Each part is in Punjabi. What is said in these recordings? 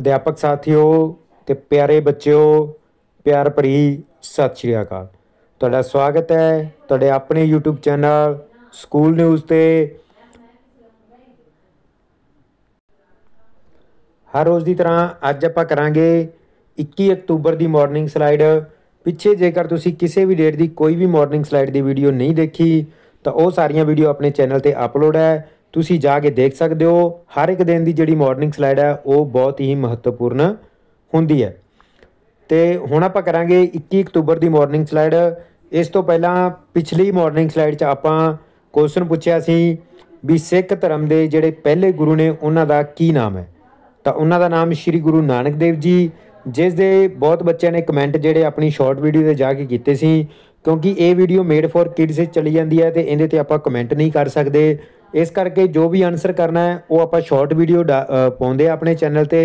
ਅਧਿਆਪਕ ਸਾਥੀਓ ਤੇ ਪਿਆਰੇ ਬੱਚਿਓ ਪਿਆਰ ਭਰੀ ਸਤਿ ਸ਼੍ਰੀ ਅਕਾਲ ਤੁਹਾਡਾ ਸਵਾਗਤ ਹੈ ਤੁਹਾਡੇ ਆਪਣੇ YouTube ਚੈਨਲ ਸਕੂਲ ਨਿਊਜ਼ ਤੇ ਹਰ ਰੋਜ਼ ਦੀ ਤਰ੍ਹਾਂ ਅੱਜ ਆਪਾਂ ਕਰਾਂਗੇ 21 ਅਕਤੂਬਰ ਦੀ ਮਾਰਨਿੰਗ ਸਲਾਈਡ ਪਿੱਛੇ ਜੇਕਰ ਤੁਸੀਂ ਕਿਸੇ ਵੀ ਡੇਟ ਦੀ ਕੋਈ ਵੀ ਮਾਰਨਿੰਗ ਸਲਾਈਡ ਦੀ ਵੀਡੀਓ ਨਹੀਂ ਦੇਖੀ ਤਾਂ ਉਹ ਸਾਰੀਆਂ ਵੀਡੀਓ ਆਪਣੇ ਚੈਨਲ ਤੇ ਅਪਲੋਡ ਹੈ ਤੁਸੀਂ ਜਾ ਕੇ ਦੇਖ ਸਕਦੇ ਹੋ ਹਰ ਇੱਕ ਦਿਨ ਦੀ ਜਿਹੜੀ ਮਾਰਨਿੰਗ ਸਲਾਈਡ ਹੈ ਉਹ ਬਹੁਤ ਹੀ ਮਹੱਤਵਪੂਰਨ ਹੁੰਦੀ ਹੈ ਤੇ ਹੁਣ ਆਪਾਂ ਕਰਾਂਗੇ 21 ਅਕਤੂਬਰ ਦੀ ਮਾਰਨਿੰਗ ਸਲਾਈਡ ਇਸ ਤੋਂ ਪਹਿਲਾਂ ਪਿਛਲੀ ਮਾਰਨਿੰਗ ਸਲਾਈਡ 'ਚ ਆਪਾਂ ਕੁਐਸਚਨ ਪੁੱਛਿਆ ਸੀ ਵੀ ਸਿੱਖ ਧਰਮ ਦੇ ਜਿਹੜੇ ਪਹਿਲੇ ਗੁਰੂ ਨੇ ਉਹਨਾਂ ਦਾ ਕੀ ਨਾਮ ਹੈ ਤਾਂ ਉਹਨਾਂ ਦਾ ਨਾਮ ਸ੍ਰੀ ਗੁਰੂ ਨਾਨਕ ਦੇਵ ਜੀ ਜਿਸ ਦੇ ਬਹੁਤ ਬੱਚਿਆਂ ਨੇ ਕਮੈਂਟ ਜਿਹੜੇ ਆਪਣੀ ਸ਼ਾਰਟ ਵੀਡੀਓ ਤੇ ਜਾ ਕੇ ਕੀਤੇ ਸੀ ਕਿਉਂਕਿ ਇਹ ਵੀਡੀਓ ਮੇਡ ਫॉर ਕਿਡਸ ਚਲੀ ਜਾਂਦੀ ਹੈ ਤੇ ਇਹਦੇ ਤੇ ਆਪਾਂ ਕਮੈਂਟ ਨਹੀਂ ਕਰ ਸਕਦੇ ਇਸ ਕਰਕੇ ਜੋ ਵੀ ਆਨਸਰ ਕਰਨਾ ਹੈ ਉਹ ਆਪਾਂ ਸ਼ਾਰਟ ਵੀਡੀਓ ਪਾਉਂਦੇ ਆ ਆਪਣੇ ਚੈਨਲ ਤੇ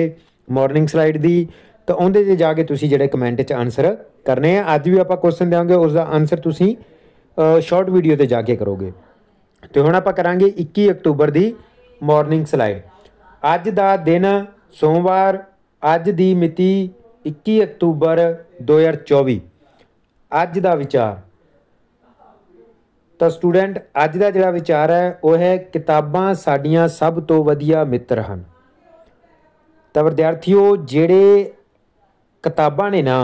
ਮਾਰਨਿੰਗ ਸਲਾਈਡ ਦੀ ਤਾਂ ਉਹਦੇ ਤੇ ਜਾ ਕੇ ਤੁਸੀਂ ਜਿਹੜੇ ਕਮੈਂਟ 'ਚ ਆਨਸਰ ਕਰਨੇ ਆ ਅੱਜ ਵੀ ਆਪਾਂ ਕੁਐਸਚਨ ਦੇਵਾਂਗੇ ਉਸ ਦਾ ਆਨਸਰ ਤੁਸੀਂ ਸ਼ਾਰਟ ਵੀਡੀਓ ਤੇ ਜਾ ਕੇ ਕਰੋਗੇ ਤੇ ਹੁਣ ਆਪਾਂ ਕਰਾਂਗੇ 21 ਅਕਤੂਬਰ ਦੀ ਮਾਰਨਿੰਗ ਸਲਾਈਡ ਅੱਜ ਦਾ ਦਿਨ ਸੋਮਵਾਰ ਅੱਜ ਦੀ ਮਿਤੀ 21 ਅਕਤੂਬਰ 2024 ਅੱਜ ਦਾ ਵਿਚਾਰ ਤਾਂ ਸਟੂਡੈਂਟ ਅੱਜ ਦਾ ਜਿਹੜਾ ਵਿਚਾਰ ਹੈ ਉਹ ਹੈ ਕਿਤਾਬਾਂ ਸਾਡੀਆਂ ਸਭ ਤੋਂ ਵਧੀਆ ਮਿੱਤਰ ਹਨ ਤਾਂ ਵਿਦਿਆਰਥੀਓ ਜਿਹੜੇ ਕਿਤਾਬਾਂ ਨੇ ਨਾ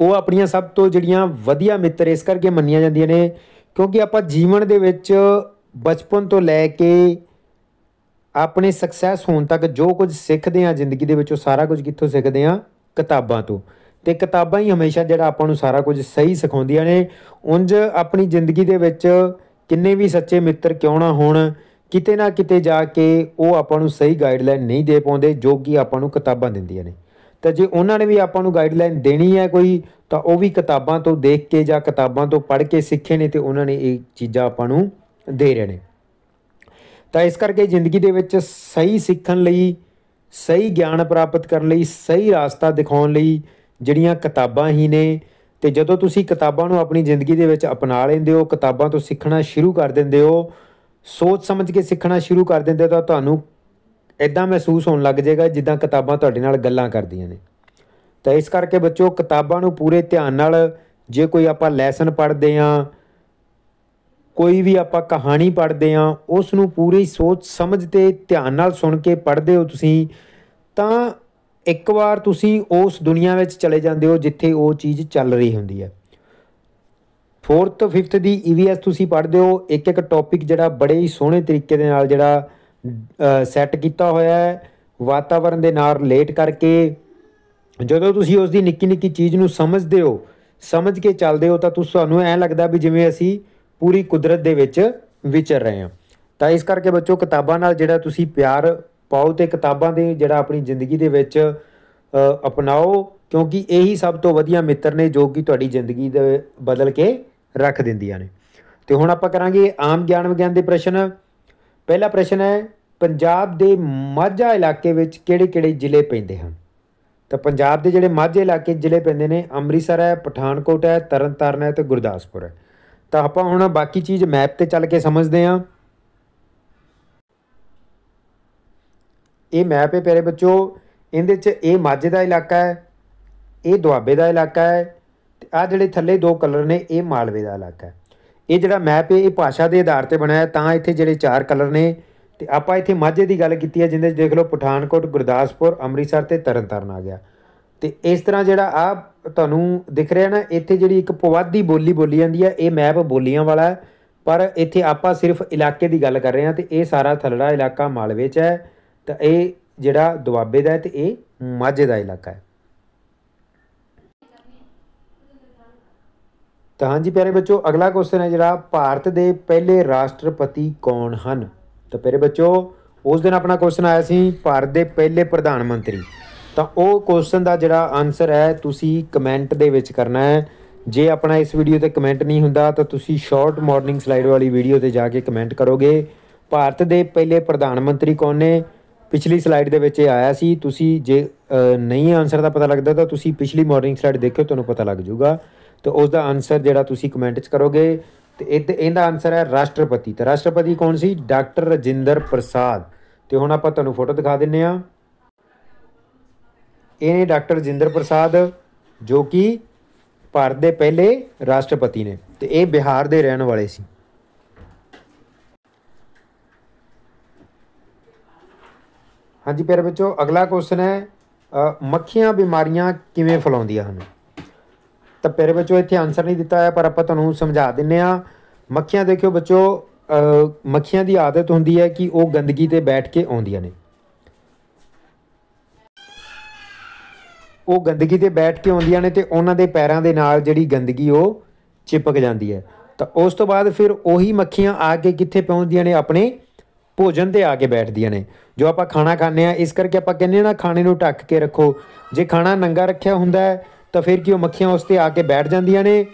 ਉਹ ਆਪਣੀਆਂ ਸਭ ਤੋਂ ਜਿਹੜੀਆਂ ਵਧੀਆ ਮਿੱਤਰ ਇਸ ਕਰਕੇ ਮੰਨੀਆਂ ਜਾਂਦੀਆਂ ਨੇ ਕਿਉਂਕਿ ਆਪਾਂ ਜੀਵਨ ਦੇ ਵਿੱਚ ਬਚਪਨ ਤੋਂ ਲੈ ਕੇ ਆਪਣੇ ਸਕਸੈਸ ਹੋਣ ਤੱਕ ਜੋ ਕੁਝ ਸਿੱਖਦੇ ਆ ਜ਼ਿੰਦਗੀ ਦੇ ਵਿੱਚ ਉਹ ਸਾਰਾ ਕੁਝ ਕਿੱਥੋਂ ਸਿੱਖਦੇ ਆ ਕਿਤਾਬਾਂ ਤੋਂ ਤੇ ਕਿਤਾਬਾਂ ਹੀ ਹਮੇਸ਼ਾ ਜਿਹੜਾ ਆਪਾਂ ਨੂੰ ਸਾਰਾ ਕੁਝ ਸਹੀ ਸਿਖਾਉਂਦੀਆਂ ਨੇ ਉੰਜ ਆਪਣੀ ਜ਼ਿੰਦਗੀ ਦੇ ਵਿੱਚ ਕਿੰਨੇ ਵੀ ਸੱਚੇ ਮਿੱਤਰ ਕਿਉਂ ਨਾ ਹੋਣ ਕਿਤੇ ਨਾ ਕਿਤੇ ਜਾ ਕੇ ਉਹ ਆਪਾਂ ਨੂੰ ਸਹੀ ਗਾਈਡਲਾਈਨ ਨਹੀਂ ਦੇ ਪਾਉਂਦੇ ਜੋ ਕਿ ਆਪਾਂ ਨੂੰ ਕਿਤਾਬਾਂ ਦਿੰਦੀਆਂ ਨੇ ਤਾਂ ਜੇ ਉਹਨਾਂ ਨੇ ਵੀ ਆਪਾਂ ਨੂੰ ਗਾਈਡਲਾਈਨ ਦੇਣੀ ਹੈ ਕੋਈ ਤਾਂ ਉਹ ਵੀ ਕਿਤਾਬਾਂ ਤੋਂ ਦੇਖ ਕੇ ਜਾਂ ਕਿਤਾਬਾਂ ਤੋਂ ਪੜ੍ਹ ਕੇ ਸਿੱਖੇ ਨੇ ਤੇ ਉਹਨਾਂ ਨੇ ਇਹ ਚੀਜ਼ਾਂ ਆਪਾਂ ਨੂੰ ਦੇ ਰਹੇ ਨੇ ਤਾਂ ਇਸ ਕਰਕੇ ਜ਼ਿੰਦਗੀ ਦੇ ਵਿੱਚ ਸਹੀ ਸਿੱਖਣ ਲਈ ਸਹੀ ਗਿਆਨ ਪ੍ਰਾਪਤ ਕਰਨ ਲਈ ਸਹੀ ਰਾਸਤਾ ਦਿਖਾਉਣ ਲਈ ਜਿਹੜੀਆਂ ਕਿਤਾਬਾਂ ਹੀ ਨੇ ਤੇ ਜਦੋਂ ਤੁਸੀਂ ਕਿਤਾਬਾਂ ਨੂੰ ਆਪਣੀ ਜ਼ਿੰਦਗੀ ਦੇ ਵਿੱਚ ਅਪਣਾ ਲੈਂਦੇ ਹੋ ਕਿਤਾਬਾਂ ਤੋਂ ਸਿੱਖਣਾ ਸ਼ੁਰੂ ਕਰ ਦਿੰਦੇ ਹੋ ਸੋਚ ਸਮਝ ਕੇ ਸਿੱਖਣਾ ਸ਼ੁਰੂ ਕਰ ਦਿੰਦੇ ਤਾਂ ਤੁਹਾਨੂੰ ਇਦਾਂ ਮਹਿਸੂਸ ਹੋਣ ਲੱਗ ਜਾਏਗਾ ਜਿੱਦਾਂ ਕਿਤਾਬਾਂ ਤੁਹਾਡੇ ਨਾਲ ਗੱਲਾਂ ਕਰਦੀਆਂ ਨੇ ਤਾਂ ਇਸ ਕਰਕੇ ਬੱਚੋ ਕਿਤਾਬਾਂ ਨੂੰ ਪੂਰੇ ਧਿਆਨ ਨਾਲ ਜੇ ਕੋਈ ਆਪਾਂ ਲੈਸਨ ਪੜ੍ਹਦੇ ਆਂ ਕੋਈ ਵੀ ਆਪਾਂ ਕਹਾਣੀ ਪੜ੍ਹਦੇ ਆਂ ਉਸ ਨੂੰ ਪੂਰੀ ਸੋਚ ਸਮਝ ਤੇ ਧਿਆਨ ਨਾਲ ਸੁਣ ਕੇ ਪੜ੍ਹਦੇ ਹੋ ਤੁਸੀਂ ਤਾਂ ਇੱਕ ਵਾਰ ਤੁਸੀਂ ਉਸ ਦੁਨੀਆ ਵਿੱਚ ਚਲੇ ਜਾਂਦੇ ਹੋ ਜਿੱਥੇ ਉਹ ਚੀਜ਼ ਚੱਲ ਰਹੀ ਹੁੰਦੀ ਹੈ 4th 5th ਦੀ EVS ਤੁਸੀਂ ਪੜ੍ਹਦੇ ਹੋ ਇੱਕ ਇੱਕ ਟੌਪਿਕ ਜਿਹੜਾ ਬੜੇ ਹੀ ਸੋਹਣੇ ਤਰੀਕੇ ਦੇ ਨਾਲ ਜਿਹੜਾ ਸੈੱਟ ਕੀਤਾ ਹੋਇਆ ਹੈ ਵਾਤਾਵਰਣ ਦੇ ਨਾਲ ਰਿਲੇਟ ਕਰਕੇ ਜਦੋਂ ਤੁਸੀਂ ਉਸ ਦੀ ਨਿੱਕੀ ਨਿੱਕੀ ਚੀਜ਼ ਨੂੰ ਸਮਝਦੇ ਹੋ ਸਮਝ ਕੇ ਚੱਲਦੇ ਹੋ ਤਾਂ ਤੁਹਾਨੂੰ ਐਂ ਲੱਗਦਾ ਵੀ ਜਿਵੇਂ ਅਸੀਂ ਪੂਰੀ ਕੁਦਰਤ ਦੇ ਵਿੱਚ ਵਿਚਰ ਰਹੇ ਹਾਂ ਤਾਂ ਇਸ ਕਰਕੇ ਬੱਚੋ ਕਿਤਾਬਾਂ ਨਾਲ ਜਿਹੜਾ ਤੁਸੀਂ ਪਿਆਰ ਪਾਓ ਤੇ ਕਿਤਾਬਾਂ ਦੇ ਜਿਹੜਾ ਆਪਣੀ ਜ਼ਿੰਦਗੀ ਦੇ ਵਿੱਚ ਅਪਣਾਓ ਕਿਉਂਕਿ ਇਹੀ ਸਭ ਤੋਂ ਵਧੀਆ ਮਿੱਤਰ ਨੇ ਜੋ ਕਿ ਤੁਹਾਡੀ ਜ਼ਿੰਦਗੀ ਦੇ ਬਦਲ ਕੇ ਰੱਖ ਦਿੰਦੀਆਂ ਨੇ ਤੇ ਹੁਣ ਆਪਾਂ ਕਰਾਂਗੇ ਆਮ ਗਿਆਨ ਵਿਗਿਆਨ ਦੇ ਪ੍ਰਸ਼ਨ ਪਹਿਲਾ ਪ੍ਰਸ਼ਨ ਹੈ ਪੰਜਾਬ ਦੇ ਮਾਝਾ ਇਲਾਕੇ ਵਿੱਚ ਕਿਹੜੇ-ਕਿਹੜੇ ਜ਼ਿਲ੍ਹੇ ਪੈਂਦੇ ਹਨ ਤਾਂ ਪੰਜਾਬ ਦੇ ਜਿਹੜੇ ਮਾਝੇ ਇਲਾਕੇ ਜ਼ਿਲ੍ਹੇ ਪੈਂਦੇ ਨੇ ਅੰਮ੍ਰਿਤਸਰ ਹੈ ਪਠਾਨਕੋਟ ਹੈ ਤਰਨਤਾਰਨ ਹੈ ਤੇ ਗੁਰਦਾਸਪੁਰ ਹੈ ਤਾਂ ਆਪਾਂ ਹੁਣ ਬਾਕੀ ਚੀਜ਼ ਮੈਪ ਤੇ ਚੱਲ ਕੇ ਸਮਝਦੇ ਹਾਂ ਇਹ ਮੈਪ ਹੈ ਪਿਆਰੇ ਬੱਚੋ ਇਹਦੇ 'ਚ ਇਹ ਮਾਝੇ ਦਾ ਇਲਾਕਾ ਹੈ ਇਹ ਦੁਆਬੇ ਦਾ ਇਲਾਕਾ ਹੈ ਤੇ ਆ ਜਿਹੜੇ ਥੱਲੇ ਦੋ ਕਲਰ ਨੇ ਇਹ ਮਾਲਵੇ ਦਾ ਇਲਾਕਾ ਹੈ ਇਹ ਜਿਹੜਾ ਮੈਪ ਹੈ ਇਹ ਭਾਸ਼ਾ ਦੇ ਆਧਾਰ ਤੇ ਬਣਾਇਆ ਤਾਂ ਇੱਥੇ ਜਿਹੜੇ ਚਾਰ ਕਲਰ ਨੇ ਤੇ ਆਪਾਂ ਇੱਥੇ ਮਾਝੇ ਦੀ ਗੱਲ ਕੀਤੀ ਹੈ ਜਿੰਦੇ ਦੇਖ ਲਓ ਪਠਾਨਕੋਟ ਗੁਰਦਾਸਪੁਰ ਅੰਮ੍ਰਿਤਸਰ ਤੇ ਤਰਨਤਾਰਨ ਆ ਗਿਆ ਤੇ ਇਸ ਤਰ੍ਹਾਂ ਜਿਹੜਾ ਆ ਤੁਹਾਨੂੰ ਦਿਖ ਰਿਹਾ ਨਾ ਇੱਥੇ ਜਿਹੜੀ ਇੱਕ ਪਵਾਦੀ ਬੋਲੀ ਬੋਲੀ ਜਾਂਦੀ ਹੈ ਇਹ ਮੈਪ ਬੋਲੀਆਂ ਵਾਲਾ ਪਰ ਇੱਥੇ ਆਪਾਂ ਸਿਰਫ ਇਲਾਕੇ ਦੀ ਗੱਲ ਕਰ ਰਹੇ ਹਾਂ ਤੇ ਇਹ ਸਾਰਾ ਥਲੜਾ ਇਲਾਕਾ ਮਾਲਵੇ 'ਚ ਹੈ ਤਾਂ ਇਹ ਜਿਹੜਾ ਦੁਆਬੇ ਦਾ ਹੈ ਤੇ ਇਹ ਮਾਝੇ ਦਾ ਇਲਾਕਾ ਹੈ ਤਾਂ ਹਾਂਜੀ ਪਿਆਰੇ ਬੱਚੋ ਅਗਲਾ ਕੁਐਸਚਨ ਹੈ ਜਿਹੜਾ ਭਾਰਤ ਦੇ ਪਹਿਲੇ ਰਾਸ਼ਟਰਪਤੀ ਕੌਣ ਹਨ ਤਾਂ ਪਿਆਰੇ ਬੱਚੋ ਉਸ ਦਿਨ ਆਪਣਾ ਕੁਐਸਚਨ ਆਇਆ ਸੀ ਭਾਰਤ ਦੇ ਪਹਿਲੇ ਪ੍ਰਧਾਨ ਮੰਤਰੀ ਤਾਂ ਉਹ ਕੁਐਸਚਨ ਦਾ ਜਿਹੜਾ ਆਨਸਰ ਹੈ ਤੁਸੀਂ ਕਮੈਂਟ ਦੇ ਵਿੱਚ ਕਰਨਾ ਹੈ ਜੇ ਆਪਣਾ ਇਸ ਵੀਡੀਓ ਤੇ ਕਮੈਂਟ ਨਹੀਂ ਹੁੰਦਾ ਤਾਂ ਤੁਸੀਂ ਸ਼ਾਰਟ ਮਾਰਨਿੰਗ ਸਲਾਈਡ ਵਾਲੀ ਵੀਡੀਓ ਤੇ ਜਾ ਕੇ ਕਮੈਂਟ ਕਰੋਗੇ ਭਾਰਤ ਦੇ ਪਹਿਲੇ ਪ੍ਰਧਾਨ ਮੰਤਰੀ ਕੌਣ ਨੇ ਪਿਛਲੀ ਸਲਾਈਡ ਦੇ ਵਿੱਚ ਇਹ ਆਇਆ ਸੀ ਤੁਸੀਂ ਜੇ ਨਹੀਂ ਆਨਸਰ ਦਾ ਪਤਾ ਲੱਗਦਾ ਤਾਂ ਤੁਸੀਂ ਪਿਛਲੀ ਮਾਰਨਿੰਗ ਸਲਾਈਡ ਦੇਖਿਓ ਤੁਹਾਨੂੰ ਪਤਾ ਲੱਗ ਜਾਊਗਾ ਤੇ ਉਸ ਦਾ ਆਨਸਰ ਜਿਹੜਾ ਤੁਸੀਂ ਕਮੈਂਟ 'ਚ ਕਰੋਗੇ ਤੇ ਇਹਦਾ ਆਨਸਰ ਹੈ ਰਾਸ਼ਟਰਪਤੀ ਤੇ ਰਾਸ਼ਟਰਪਤੀ ਕੌਣ ਸੀ ਡਾਕਟਰ ਰਜਿੰਦਰ ਪ੍ਰਸਾਦ ਤੇ ਹੁਣ ਆਪਾਂ ਤੁਹਾਨੂੰ ਫੋਟੋ ਦਿਖਾ ਦਿੰਨੇ ਆ ਇਹ ਨੇ ਡਾਕਟਰ ਰਜਿੰਦਰ ਪ੍ਰਸਾਦ ਜੋ ਕਿ ਭਾਰਤ ਦੇ ਪਹਿਲੇ ਰਾਸ਼ਟਰਪਤੀ ਨੇ ਤੇ ਇਹ ਬਿਹਾਰ ਦੇ ਰਹਿਣ ਵਾਲੇ ਸੀ ਹਾਂਜੀ ਪਿਆਰੇ ਬੱਚੋ ਅਗਲਾ ਕੁਐਸਚਨ ਹੈ ਮੱਖੀਆਂ ਬਿਮਾਰੀਆਂ ਕਿਵੇਂ ਫੈਲਾਉਂਦੀਆਂ ਹਨ ਤਾਂ ਪਿਆਰੇ ਬੱਚੋ ਇੱਥੇ ਆਨਸਰ ਨਹੀਂ ਦਿੱਤਾ ਹੈ ਪਰ ਆਪਾਂ ਤੁਹਾਨੂੰ ਸਮਝਾ ਦਿੰਨੇ ਆ ਮੱਖੀਆਂ ਦੇਖਿਓ ਬੱਚੋ ਮੱਖੀਆਂ ਦੀ ਆਦਤ ਹੁੰਦੀ ਹੈ ਕਿ ਉਹ ਗੰਦਗੀ ਤੇ ਬੈਠ ਕੇ ਆਉਂਦੀਆਂ ਨੇ ਉਹ ਗੰਦਗੀ ਤੇ ਬੈਠ ਕੇ ਆਉਂਦੀਆਂ ਨੇ ਤੇ ਉਹਨਾਂ ਦੇ ਪੈਰਾਂ ਦੇ ਨਾਲ ਜਿਹੜੀ ਗੰਦਗੀ ਉਹ ਚਿਪਕ ਜਾਂਦੀ ਹੈ ਤਾਂ ਉਸ ਤੋਂ ਬਾਅਦ ਫਿਰ ਉਹੀ ਮੱਖੀਆਂ ਆ ਕੇ ਕਿੱਥੇ ਪਹੁੰਚਦੀਆਂ ਨੇ ਆਪਣੇ ਭੋਜਨ ਤੇ ਆ ਕੇ ਬੈਠਦੀਆਂ ਨੇ ਜੋ ਆਪਾਂ ਖਾਣਾ ਖਾਂਦੇ ਆ ਇਸ ਕਰਕੇ ਆਪਾਂ ਕਹਿੰਦੇ ਨਾ ਖਾਣੇ ਨੂੰ ਢੱਕ ਕੇ ਰੱਖੋ ਜੇ ਖਾਣਾ ਨੰਗਾ ਰੱਖਿਆ ਹੁੰਦਾ ਤਾਂ ਫਿਰ ਕਿਉਂ ਮੱਖੀਆਂ ਉਸ ਤੇ ਆ ਕੇ ਬੈਠ ਜਾਂਦੀਆਂ ਨੇ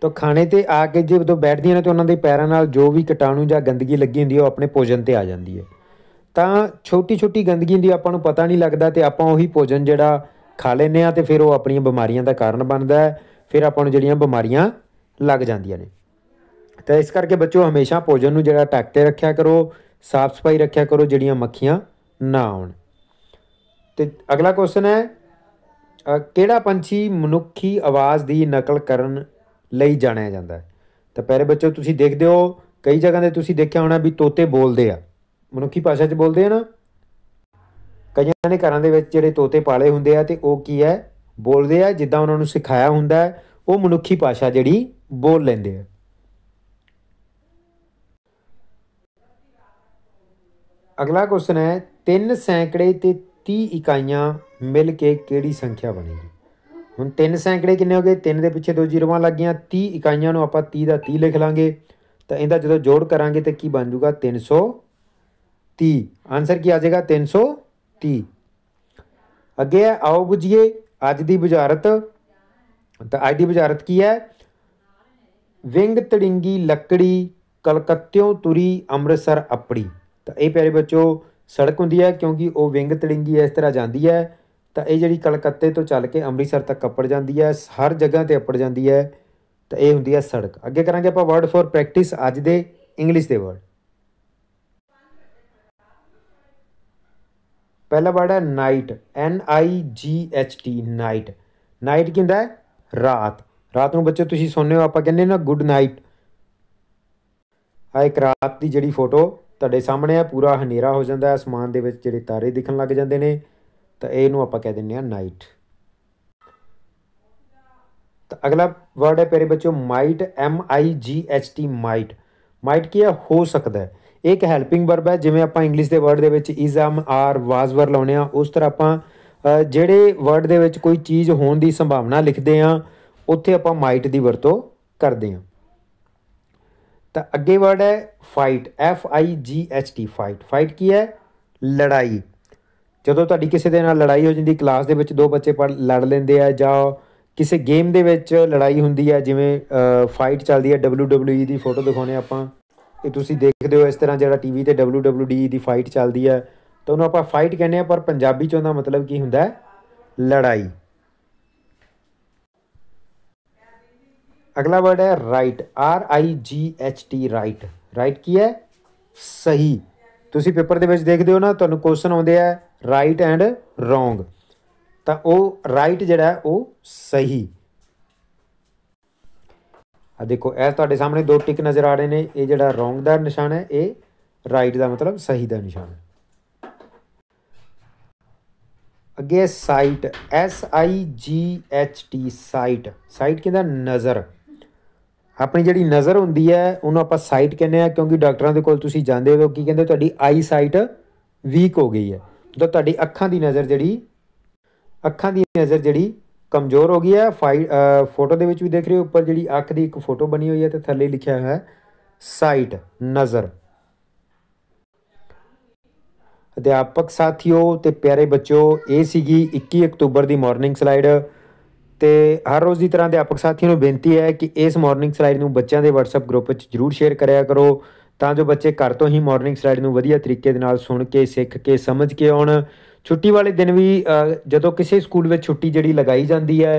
ਤਾਂ ਖਾਣੇ ਤੇ ਆ ਕੇ ਜੇ ਉਹ ਬੈਠਦੀਆਂ ਨੇ ਤਾਂ ਉਹਨਾਂ ਦੇ ਪੈਰਾਂ ਨਾਲ ਜੋ ਵੀ ਕੀਟਾਣੂ ਜਾਂ ਗੰਦਗੀ ਲੱਗੀ ਹੁੰਦੀ ਹੈ ਉਹ ਆਪਣੇ ਭੋਜਨ ਤੇ ਆ ਜਾਂਦੀ ਹੈ ਤਾਂ ਛੋਟੀ-ਛੋਟੀ ਗੰਦਗੀ ਦੀ ਆਪਾਂ ਨੂੰ ਪਤਾ ਨਹੀਂ ਲੱਗਦਾ ਤੇ ਆਪਾਂ ਉਹੀ ਭੋਜਨ ਜਿਹੜਾ ਖਾ ਲੈਨੇ ਆ ਤੇ ਫਿਰ ਉਹ ਆਪਣੀਆਂ ਬਿਮਾਰੀਆਂ ਦਾ ਕਾਰਨ ਬਣਦਾ ਹੈ ਫਿਰ ਆਪਾਂ ਨੂੰ ਜਿਹੜੀਆਂ ਬਿਮਾਰੀਆਂ ਲੱਗ ਜਾਂਦੀਆਂ ਨੇ ਤਾਂ ਇਸ ਕਰਕੇ ਬੱਚੋ ਹਮੇਸ਼ਾ ਭੋਜਨ ਨੂੰ ਜਿਹੜਾ ਟੱਕ ਤੇ ਰੱਖਿਆ ਕਰੋ ਸਾਫ਼ ਸਫਾਈ ਰੱਖਿਆ ਕਰੋ ਜਿਹੜੀਆਂ ਮੱਖੀਆਂ ਨਾ ਆਉਣ ਤੇ ਅਗਲਾ ਕੁਐਸਚਨ ਹੈ ਕਿਹੜਾ ਪੰਛੀ ਮਨੁੱਖੀ ਆਵਾਜ਼ ਦੀ ਨਕਲ ਕਰਨ ਲਈ ਜਾਣਿਆ ਜਾਂਦਾ ਹੈ ਤਾਂ ਪਿਆਰੇ ਬੱਚੋ ਤੁਸੀਂ ਦੇਖਦੇ ਹੋ ਕਈ ਜਗ੍ਹਾ ਤੇ ਤੁਸੀਂ ਦੇਖਿਆ ਹੋਣਾ ਵੀ ਤੋਤੇ ਬੋਲਦੇ ਆ ਮਨੁੱਖੀ ਭਾਸ਼ਾ 'ਚ ਬੋਲਦੇ ਆ ਨਾ ਕਈਆਂ ਨੇ ਘਰਾਂ ਦੇ ਵਿੱਚ ਜਿਹੜੇ ਤੋਤੇ ਪਾਲੇ ਹੁੰਦੇ ਆ ਤੇ ਉਹ ਕੀ ਹੈ ਬੋਲਦੇ ਆ ਜਿੱਦਾਂ ਉਹਨਾਂ ਨੂੰ ਸਿਖਾਇਆ ਹੁੰਦਾ ਉਹ ਮਨੁੱਖੀ ਭਾਸ਼ਾ ਜਿਹੜੀ ਬੋਲ ਲੈਂਦੇ ਆ ਅਗਲਾ ਕੁਐਸਚਨ ਹੈ 3 ਸੈਂਕੜੇ ਤੇ 30 ਇਕਾਈਆਂ ਮਿਲ ਕੇ ਕਿਹੜੀ ਸੰਖਿਆ ਬਣੇਗੀ ਹੁਣ 3 ਸੈਂਕੜੇ ਕਿੰਨੇ ਹੋ ਗਏ 3 ਦੇ ਪਿੱਛੇ ਦੋ ਜ਼ੀਰੋਆਂ ਲੱਗ ਗਈਆਂ 30 ਇਕਾਈਆਂ ਨੂੰ ਆਪਾਂ 30 ਦਾ 30 ਲਿਖ ਲਾਂਗੇ ਤਾਂ ਇਹਦਾ ਜਦੋਂ ਜੋੜ ਕਰਾਂਗੇ ਤੇ ਕੀ ਬਣ ਜਾਊਗਾ 330 ਆਨਸਰ ਕੀ ਆ ਜਾਏਗਾ 330 ਅੱਗੇ ਆਓ ਬੁਝੀਏ ਅੱਜ ਦੀ ਬੁਝਾਰਤ ਤਾਂ ਅੱਜ ਦੀ ਬੁਝਾਰਤ ਕੀ ਹੈ ਵਿੰਗ ਤੜਿੰਗੀ ਲੱਕੜੀ ਕਲਕੱਤਿਓਂ ਤੁਰੀ ਅੰਮ੍ਰਿਤਸਰ ਅਪੜੀ ਤਾਂ ਇਹ ਪਿਆਰੇ ਬੱਚੋ ਸੜਕ ਹੁੰਦੀ ਹੈ ਕਿਉਂਕਿ ਉਹ ਵਿੰਗ ਤੜਿੰਗੀ ਇਸ ਤਰ੍ਹਾਂ ਜਾਂਦੀ ਹੈ ਤਾਂ ਇਹ ਜਿਹੜੀ ਕਲਕੱਤੇ ਤੋਂ ਚੱਲ ਕੇ ਅੰਮ੍ਰਿਤਸਰ ਤੱਕ ਕੱਪੜ ਜਾਂਦੀ ਹੈ ਹਰ ਜਗ੍ਹਾ ਤੇ ਅੱਪੜ ਜਾਂਦੀ ਹੈ ਤਾਂ ਇਹ ਹੁੰਦੀ ਹੈ ਸੜਕ ਅੱਗੇ ਕਰਾਂਗੇ ਆਪਾਂ ਵਰਡ ਫॉर ਪ੍ਰੈਕਟਿਸ ਅੱਜ ਦੇ ਇੰਗਲਿਸ਼ ਦੇ ਵਰਡ ਪਹਿਲਾ ਵਰਡ ਹੈ night N I G H T night night ਕੀ ਹੁੰਦਾ ਹੈ ਰਾਤ ਰਾਤ ਨੂੰ ਬੱਚੇ ਤੁਸੀਂ ਸੌਂਦੇ ਹੋ ਆਪਾਂ ਕਹਿੰਦੇ ਨਾ ਗੁੱਡ ਨਾਈਟ ਆ ਇੱਕ ਰਾਤ ਦੀ ਜਿਹੜੀ ਫੋਟੋ ਤੁਹਾਡੇ ਸਾਹਮਣੇ ਆ ਪੂਰਾ ਹਨੇਰਾ ਹੋ ਜਾਂਦਾ ਹੈ ਅਸਮਾਨ ਦੇ ਵਿੱਚ ਜਿਹੜੇ ਤਾਰੇ ਦਿਖਣ ਲੱਗ ਜਾਂਦੇ ਨੇ ਤਾਂ ਇਹਨੂੰ ਆਪਾਂ ਕਹਿ ਦਿੰਨੇ ਆ ਨਾਈਟ ਤਾਂ ਅਗਲਾ ਵਰਡ ਹੈ ਪਿਆਰੇ ਬੱਚੋ might M I G H T might might ਕੀ ਹੈ ਹੋ ਸਕਦਾ ਹੈ ਇੱਕ ਹੈਲਪਿੰਗ ਵਰਬ ਹੈ ਜਿਵੇਂ ਆਪਾਂ ਇੰਗਲਿਸ਼ ਦੇ ਵਰਡ ਦੇ ਵਿੱਚ ਇਜ਼ ਆਮ ਆਰ ਵਾਸ ਵਰ ਲਾਉਨੇ ਆ ਉਸ ਤਰ੍ਹਾਂ ਆਪਾਂ ਜਿਹੜੇ ਵਰਡ ਦੇ ਵਿੱਚ ਕੋਈ ਚੀਜ਼ ਹੋਣ ਦੀ ਸੰਭਾਵਨਾ ਲਿਖਦੇ ਆ ਉੱਥੇ ਆਪਾਂ ਮਾਈਟ ਦੀ ਵਰਤੋਂ ਕਰਦੇ ਆ ਤਾਂ ਅੱਗੇ ਵਰਡ ਹੈ fight F I G H T fight fight ਕੀ ਹੈ ਲੜਾਈ ਜਦੋਂ ਤੁਹਾਡੀ ਕਿਸੇ ਦੇ ਨਾਲ ਲੜਾਈ ਹੋ ਜਾਂਦੀ ਕਲਾਸ ਦੇ ਵਿੱਚ ਦੋ ਬੱਚੇ ਪੜ ਲੜ ਲੈਂਦੇ ਆ ਜਾਂ ਕਿਸੇ ਗੇਮ ਦੇ ਵਿੱਚ ਲੜਾਈ ਹੁੰਦੀ ਹੈ ਜਿਵੇਂ ਫਾਈਟ ਚੱਲਦੀ ਹੈ WWE ਦੀ ਫੋਟੋ ਦਿਖਾਉਨੇ ਆਪਾਂ ਇਹ ਤੁਸੀਂ ਦੇਖਦੇ ਹੋ ਇਸ ਤਰ੍ਹਾਂ ਜਿਹੜਾ ਟੀਵੀ ਤੇ WWE ਦੀ ਫਾਈਟ ਚੱਲਦੀ ਹੈ ਤਾਂ ਉਹਨੂੰ ਆਪਾਂ ਫਾਈਟ ਕਹਿੰਦੇ ਆ ਪਰ ਪੰਜਾਬੀ ਚ ਉਹਦਾ ਮਤਲਬ ਕੀ ਹੁੰਦਾ ਹੈ ਲੜਾਈ अगला वर्ड है right R I G H T right right ਕੀ ਹੈ ਸਹੀ ਤੁਸੀਂ ਪੇਪਰ ਦੇ ਵਿੱਚ ਦੇਖਦੇ ਹੋ ਨਾ ਤੁਹਾਨੂੰ ਕੁਐਸਚਨ ਆਉਂਦੇ ਆ ਰਾਈਟ ਐਂਡ ਰੋਂਗ ਤਾਂ ਉਹ ਰਾਈਟ ਜਿਹੜਾ ਉਹ ਸਹੀ ਆ ਦੇਖੋ ਇਹ ਤੁਹਾਡੇ ਸਾਹਮਣੇ ਦੋ ਟਿਕ ਨਜ਼ਰ ਆ ਰਹੇ ਨੇ ਇਹ ਜਿਹੜਾ ਰੋਂਗ ਦਾ ਨਿਸ਼ਾਨ ਹੈ ਇਹ ਰਾਈਟ ਦਾ ਮਤਲਬ ਸਹੀ ਦਾ ਨਿਸ਼ਾਨ ਹੈ ਅੱਗੇ site S I G H T site site ਕਿਹਦਾ ਨਜ਼ਰ ਆਪਣੀ ਜਿਹੜੀ ਨਜ਼ਰ ਹੁੰਦੀ ਹੈ ਉਹਨੂੰ ਆਪਾਂ ਸਾਈਟ ਕਹਿੰਦੇ ਆ ਕਿਉਂਕਿ ਡਾਕਟਰਾਂ ਦੇ ਕੋਲ ਤੁਸੀਂ ਜਾਂਦੇ ਹੋ ਕੀ ਕਹਿੰਦੇ ਤੁਹਾਡੀ ਆਈ ਸਾਈਟ ਵੀਕ ਹੋ ਗਈ ਹੈ ਤਾਂ ਤੁਹਾਡੀ ਅੱਖਾਂ ਦੀ ਨਜ਼ਰ ਜਿਹੜੀ ਅੱਖਾਂ ਦੀ ਨਜ਼ਰ ਜਿਹੜੀ ਕਮਜ਼ੋਰ ਹੋ ਗਈ ਹੈ ਫੋਟੋ ਦੇ ਵਿੱਚ ਵੀ ਦੇਖ ਰਹੇ ਹੋ ਉੱਪਰ ਜਿਹੜੀ ਅੱਖ ਦੀ ਇੱਕ ਫੋਟੋ ਬਣੀ ਹੋਈ ਹੈ ਤੇ ਥੱਲੇ ਲਿਖਿਆ ਹੋਇਆ ਹੈ ਸਾਈਟ ਨਜ਼ਰ ਅਧਿਆਪਕ ਸਾਥੀਓ ਤੇ ਪਿਆਰੇ ਬੱਚਿਓ ਇਹ ਸੀਗੀ 21 ਅਕਤੂਬਰ ਦੀ ਮਾਰਨਿੰਗ ਸਲਾਈਡ ਤੇ ਹਰ ਰੋਜ਼ ਦੀ ਤਰ੍ਹਾਂ ਅਧਿਆਪਕ ਸਾਥੀਆਂ ਨੂੰ ਬੇਨਤੀ ਹੈ ਕਿ ਇਸ ਮਾਰਨਿੰਗ ਸਲਾਈਡ ਨੂੰ ਬੱਚਿਆਂ ਦੇ WhatsApp ਗਰੁੱਪ ਵਿੱਚ ਜਰੂਰ ਸ਼ੇਅਰ ਕਰਿਆ ਕਰੋ ਤਾਂ ਜੋ ਬੱਚੇ ਘਰ ਤੋਂ ਹੀ ਮਾਰਨਿੰਗ ਸਲਾਈਡ ਨੂੰ ਵਧੀਆ ਤਰੀਕੇ ਦੇ ਨਾਲ ਸੁਣ ਕੇ ਸਿੱਖ ਕੇ ਸਮਝ ਕੇ ਆਉਣ ਛੁੱਟੀ ਵਾਲੇ ਦਿਨ ਵੀ ਜਦੋਂ ਕਿਸੇ ਸਕੂਲ ਵਿੱਚ ਛੁੱਟੀ ਜਿਹੜੀ ਲਗਾਈ ਜਾਂਦੀ ਹੈ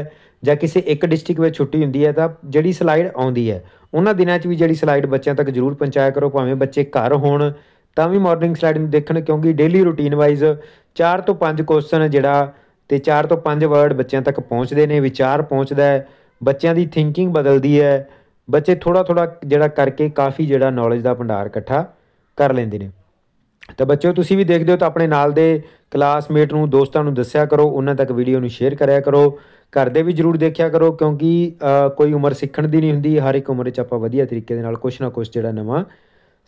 ਜਾਂ ਕਿਸੇ ਇੱਕ ਡਿਸਟ੍ਰਿਕਟ ਵਿੱਚ ਛੁੱਟੀ ਹੁੰਦੀ ਹੈ ਤਾਂ ਜਿਹੜੀ ਸਲਾਈਡ ਆਉਂਦੀ ਹੈ ਉਹਨਾਂ ਦਿਨਾਂ 'ਚ ਵੀ ਜਿਹੜੀ ਸਲਾਈਡ ਬੱਚਿਆਂ ਤੱਕ ਜ਼ਰੂਰ ਪਹੁੰਚਾਇਆ ਕਰੋ ਭਾਵੇਂ ਬੱਚੇ ਘਰ ਹੋਣ ਤਾਂ ਵੀ ਮਾਰਨਿੰਗ ਸਲਾਈਡ ਨੂੰ ਦੇਖਣ ਕਿਉਂਕਿ ਡੇਲੀ ਰੁਟੀਨ ਵਾਈਜ਼ 4 ਤੋਂ 5 ਕੁਐਸਚਨ ਜਿਹੜਾ ਤੇ 4 ਤੋਂ 5 ਵਰਡ ਬੱਚਿਆਂ ਤੱਕ ਪਹੁੰਚਦੇ ਨੇ ਵਿਚਾਰ ਪਹੁੰਚਦਾ ਹੈ ਬੱਚਿਆਂ ਦੀ ਥਿੰਕਿੰਗ ਬਦਲਦੀ ਹੈ ਬੱਚੇ ਥੋੜਾ ਥੋੜਾ ਜਿਹੜਾ ਕਰਕੇ ਕਾਫੀ ਜਿਹੜਾ ਨੌਲੇਜ ਦਾ ਭੰਡਾਰ ਇਕੱਠਾ ਕਰ ਲੈਂਦੇ ਨੇ ਤਾਂ ਬੱਚਿਓ ਤੁਸੀਂ ਵੀ ਦੇਖਦੇ ਹੋ ਤਾਂ ਆਪਣੇ ਨਾਲ ਦੇ ਕਲਾਸਮੇਟ ਨੂੰ ਦੋਸਤਾਂ ਨੂੰ ਦੱਸਿਆ ਕਰੋ ਉਹਨਾਂ ਤੱਕ ਵੀਡੀਓ ਨੂੰ ਸ਼ੇਅਰ ਕਰਿਆ ਕਰੋ ਘਰ ਦੇ ਵੀ ਜਰੂਰ ਦੇਖਿਆ ਕਰੋ ਕਿਉਂਕਿ ਕੋਈ ਉਮਰ ਸਿੱਖਣ ਦੀ ਨਹੀਂ ਹੁੰਦੀ ਹਰ ਇੱਕ ਉਮਰ 'ਚ ਆਪਾਂ ਵਧੀਆ ਤਰੀਕੇ ਦੇ ਨਾਲ ਕੁਝ ਨਾ ਕੁਝ ਜਿਹੜਾ ਨਵਾਂ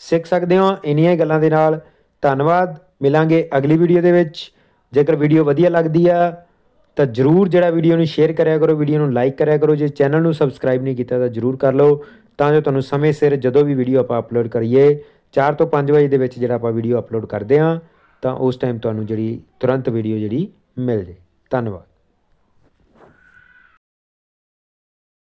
ਸਿੱਖ ਸਕਦੇ ਹਾਂ ਇਨੀਆਂ ਗੱਲਾਂ ਦੇ ਨਾਲ ਧੰਨਵਾਦ ਮਿਲਾਂਗੇ ਅਗਲੀ ਵੀਡੀਓ ਦੇ ਵਿੱਚ ਜੇਕਰ ਵੀਡੀਓ ਵਧੀਆ ਲੱਗਦੀ ਆ ਤਾਂ ਜਰੂਰ ਜਿਹੜਾ ਵੀਡੀਓ ਨੂੰ ਸ਼ੇਅਰ ਕਰਿਆ ਕਰੋ ਵੀਡੀਓ ਨੂੰ ਲਾਈਕ ਕਰਿਆ ਕਰੋ ਜੇ ਚੈਨਲ ਨੂੰ ਸਬਸਕ੍ਰਾਈਬ ਨਹੀਂ ਕੀਤਾ ਤਾਂ ਜਰੂਰ ਕਰ ਲਓ ਤਾਂ ਜੋ ਤੁਹਾਨੂੰ ਸਮੇਂ ਸਿਰ ਜਦੋਂ ਵੀ ਵੀਡੀਓ ਆਪਾਂ ਅਪਲੋਡ ਕਰੀਏ 4 ਤੋਂ 5 ਵਜੇ ਦੇ ਵਿੱਚ ਜਿਹੜਾ ਆਪਾਂ ਵੀਡੀਓ ਅਪਲੋਡ ਕਰਦੇ ਆ ਤਾਂ ਉਸ ਟਾਈਮ ਤੁਹਾਨੂੰ ਜਿਹੜੀ ਤੁਰੰਤ ਵੀਡੀਓ ਜਿਹੜੀ ਮਿਲ ਜੇ ਧੰਨਵਾਦ